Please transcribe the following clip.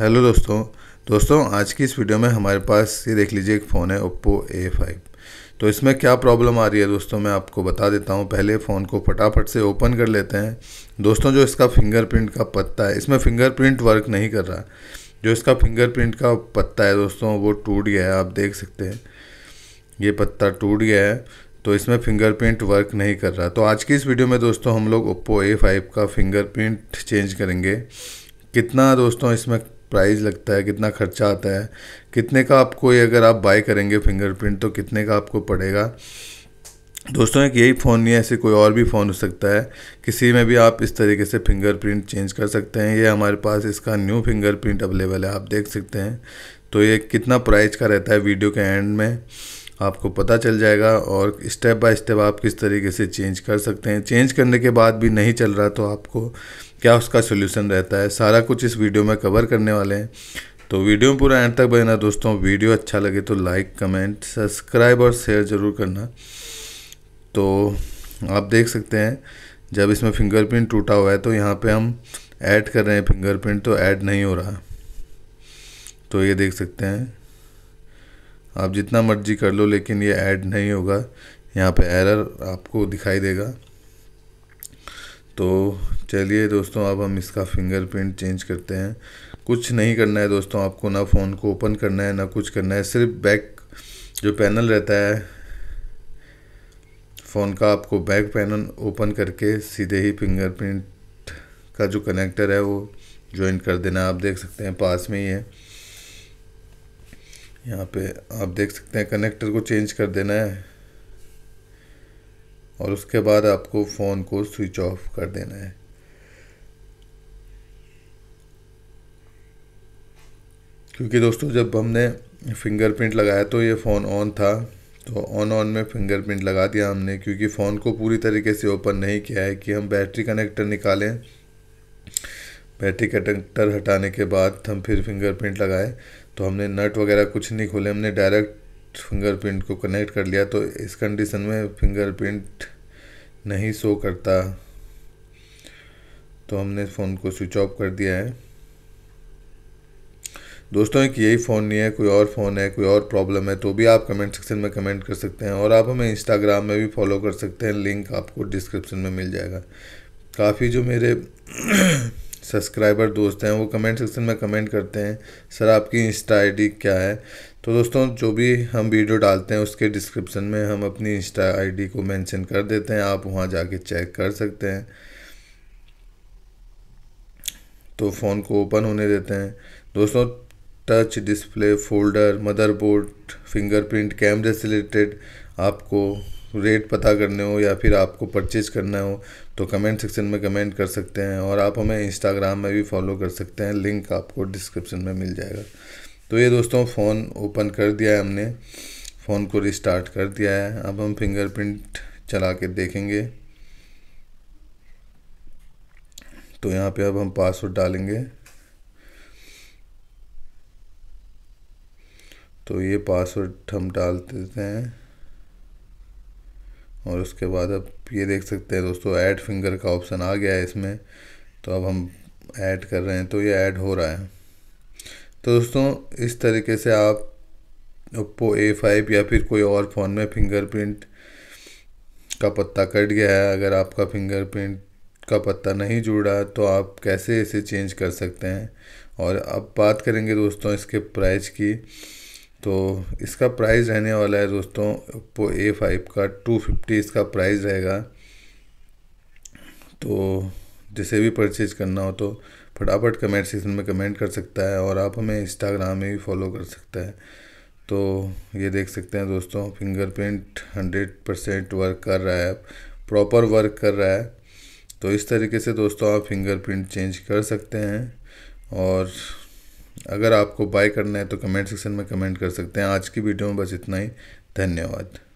hello दोस्तों दोस्तों आज की इस वीडियो में हमारे पास ये देख लीजिए एक फ़ोन है ओप्पो ए फाइव तो इसमें क्या प्रॉब्लम आ रही है दोस्तों मैं आपको बता देता हूँ पहले फ़ोन को फटाफट से ओपन कर लेते हैं दोस्तों जो इसका फिंगरप्रिंट का पत्ता है इसमें फिंगरप्रिंट वर्क नहीं कर रहा जो इसका फिंगरप्रिंट का पत्ता है दोस्तों वो टूट गया है आप देख सकते हैं ये पत्ता टूट गया है तो इसमें फिंगरप्रिंट वर्क नहीं कर रहा तो आज की इस वीडियो में दोस्तों हम लोग ओप्पो ए फाइव का फिंगरप्रिंट चेंज करेंगे कितना दोस्तों इसमें प्राइस लगता है कितना खर्चा आता है कितने का आपको ये अगर आप बाय करेंगे फिंगरप्रिंट तो कितने का आपको पड़ेगा दोस्तों एक यही फ़ोन नहीं है ऐसे कोई और भी फ़ोन हो सकता है किसी में भी आप इस तरीके से फिंगरप्रिंट चेंज कर सकते हैं ये हमारे पास इसका न्यू फिंगरप्रिंट अवेलेबल है आप देख सकते हैं तो ये कितना प्राइस का रहता है वीडियो के एंड में आपको पता चल जाएगा और स्टेप बाय स्टेप आप किस तरीके से चेंज कर सकते हैं चेंज करने के बाद भी नहीं चल रहा तो आपको क्या उसका सोल्यूशन रहता है सारा कुछ इस वीडियो में कवर करने वाले हैं तो वीडियो में पूरा एंड तक बना दोस्तों वीडियो अच्छा लगे तो लाइक कमेंट सब्सक्राइब और शेयर ज़रूर करना तो आप देख सकते हैं जब इसमें फिंगरप्रिंट टूटा हुआ है तो यहाँ पे हम ऐड कर रहे हैं फिंगरप्रिंट तो ऐड नहीं हो रहा तो ये देख सकते हैं आप जितना मर्जी कर लो लेकिन ये ऐड नहीं होगा यहाँ पे एरर आपको दिखाई देगा तो चलिए दोस्तों अब हम इसका फिंगरप्रिंट चेंज करते हैं कुछ नहीं करना है दोस्तों आपको ना फ़ोन को ओपन करना है ना कुछ करना है सिर्फ बैक जो पैनल रहता है फ़ोन का आपको बैक पैनल ओपन करके सीधे ही फिंगरप्रिंट का जो कनेक्टर है वो ज्वाइन कर देना आप देख सकते हैं पास में ही है यहाँ पे आप देख सकते हैं कनेक्टर को चेंज कर देना है और उसके बाद आपको फ़ोन को स्विच ऑफ कर देना है क्योंकि दोस्तों जब हमने फिंगरप्रिंट लगाया तो ये फ़ोन ऑन था तो ऑन ऑन में फिंगरप्रिंट लगा दिया हमने क्योंकि फ़ोन को पूरी तरीके से ओपन नहीं किया है कि हम बैटरी कनेक्टर निकालें बैटरी कनेक्टर हटाने के बाद हम फिर फिंगरप्रिंट लगाएं तो हमने नट वगैरह कुछ नहीं खोले हमने डायरेक्ट फिंगरप्रिंट को कनेक्ट कर लिया तो इस कंडीशन में फिंगरप्रिंट नहीं शो करता तो हमने फ़ोन को स्विच ऑफ कर दिया है दोस्तों एक यही फ़ोन नहीं है कोई और फ़ोन है कोई और प्रॉब्लम है तो भी आप कमेंट सेक्शन में कमेंट कर सकते हैं और आप हमें इंस्टाग्राम में भी फॉलो कर सकते हैं लिंक आपको डिस्क्रिप्शन में मिल जाएगा काफ़ी जो मेरे सब्सक्राइबर दोस्त हैं वो कमेंट सेक्शन में कमेंट करते हैं सर आपकी इंस्टा आईडी क्या है तो दोस्तों जो भी हम वीडियो डालते हैं उसके डिस्क्रिप्शन में हम अपनी इंस्टा आईडी को मेंशन कर देते हैं आप वहाँ जाके चेक कर सकते हैं तो फ़ोन को ओपन होने देते हैं दोस्तों touch display folder motherboard fingerprint कैमरे से रिलेटेड आपको रेट पता करने हो या फिर आपको परचेज करना हो तो कमेंट सेक्शन में कमेंट कर सकते हैं और आप हमें इंस्टाग्राम में भी फॉलो कर सकते हैं लिंक आपको डिस्क्रिप्शन में मिल जाएगा तो ये दोस्तों फ़ोन ओपन कर दिया है हमने फ़ोन को रिस्टार्ट कर दिया है अब हम फिंगरप्रिंट चला के देखेंगे तो यहाँ पे अब हम पासवर्ड डालेंगे तो ये पासवर्ड हम डाल देते हैं और उसके बाद अब ये देख सकते हैं दोस्तों ऐड फिंगर का ऑप्शन आ गया है इसमें तो अब हम ऐड कर रहे हैं तो ये ऐड हो रहा है तो दोस्तों इस तरीके से आप ओप्पो ए फाइव या फिर कोई और फ़ोन में फिंगरप्रिंट का पत्ता कट गया है अगर आपका फिंगरप्रिंट का पत्ता नहीं जुड़ा तो आप कैसे इसे चेंज कर सकते हैं और अब बात करेंगे दोस्तों इसके प्राइस की तो इसका प्राइस रहने वाला है दोस्तों ओप्पो ए फाइव का टू फिफ्टी इसका प्राइस रहेगा तो जिसे भी परचेज करना हो तो फटाफट कमेंट सेक्शन में कमेंट कर सकता है और आप हमें इंस्टाग्राम में भी फॉलो कर सकता है तो ये देख सकते हैं दोस्तों फिंगरप्रिंट हंड्रेड परसेंट वर्क कर रहा है प्रॉपर वर्क कर रहा है तो इस तरीके से दोस्तों आप फिंगरप्रिंट चेंज कर सकते हैं और अगर आपको बाय करना है तो कमेंट सेक्शन में कमेंट कर सकते हैं आज की वीडियो में बस इतना ही धन्यवाद